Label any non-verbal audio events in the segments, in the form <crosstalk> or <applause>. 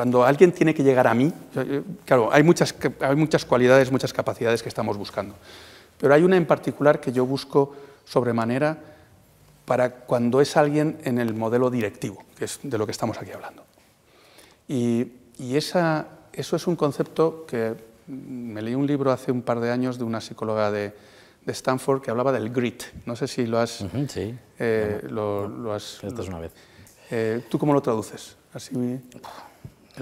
Cuando alguien tiene que llegar a mí, eh, claro, hay muchas, hay muchas cualidades, muchas capacidades que estamos buscando, pero hay una en particular que yo busco sobremanera para cuando es alguien en el modelo directivo, que es de lo que estamos aquí hablando. Y, esa, eso es un concepto que mm, me leí un libro hace un par de años de una psicóloga de, Stanford que hablaba del grit. No sé si lo has... sí. Eh, lo, has... Esto es una vez. Eh, ¿Tú cómo lo traduces? Así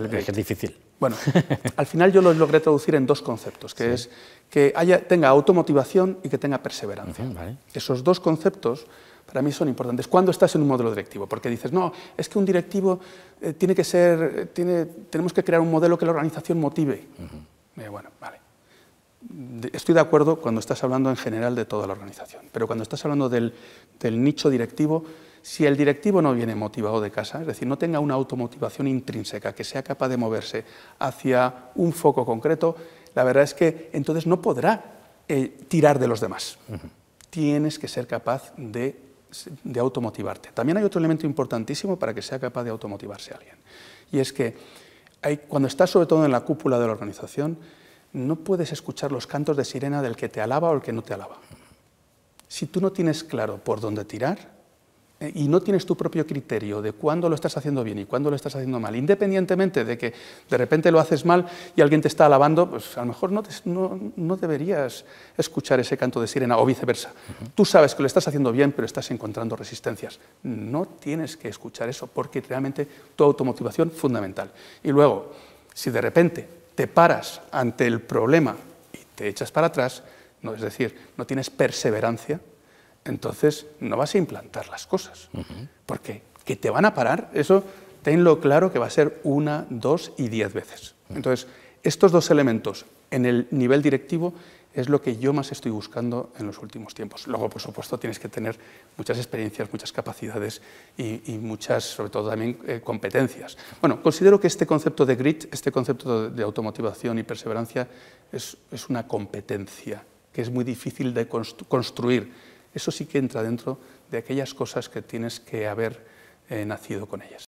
es eh, difícil. Bueno, <laughs> al final yo lo logré traducir en dos conceptos, que es que haya, tenga automotivación y que tenga perseverancia. Esos dos conceptos para mí son importantes. Cuando estás en un modelo directivo, porque dices, no, es que un directivo eh, tiene que ser, tenemos que crear un modelo que la organización motive. Eh, bueno, vale. estoy de acuerdo cuando estás hablando en general de toda la organización, pero cuando estás hablando del, del nicho directivo, si el directivo no viene motivado de casa, es decir, no tenga una automotivación intrínseca, que sea capaz de moverse hacia un foco concreto, la verdad es que entonces no podrá eh, tirar de los demás. Tienes que ser capaz de, automotivarte. También hay otro elemento importantísimo para que sea capaz de automotivarse alguien. Y es que cuando estás sobre todo en la cúpula de la organización, no puedes escuchar los cantos de sirena del que te alaba o el que no te alaba. Si tú no tienes claro por dónde tirar, y no tienes tu propio criterio de cuándo lo estás haciendo bien y cuándo lo estás haciendo mal, independientemente de que de repente lo haces mal y alguien te está alabando, pues a lo mejor no, deberías escuchar ese canto de sirena o viceversa. Tú sabes que lo estás haciendo bien, pero estás encontrando resistencias. No tienes que escuchar eso porque realmente tu automotivación fundamental. Y luego, si de repente te paras ante el problema y te echas para atrás, no, es decir, no tienes perseverancia, entonces no vas a implantar las cosas. Porque que te van a parar, eso tenlo claro que va a ser una, dos y diez veces. Entonces, estos dos elementos en el nivel directivo es lo que yo más estoy buscando en los últimos tiempos. Luego, por supuesto, tienes que tener muchas experiencias, muchas capacidades y, muchas, sobre todo, también eh, competencias. Bueno, considero que este concepto de grit, este concepto de automotivación y perseverancia es, una competencia que es muy difícil de construir eso sí que entra dentro de aquellas cosas que tienes que haber eh, nacido con ellas.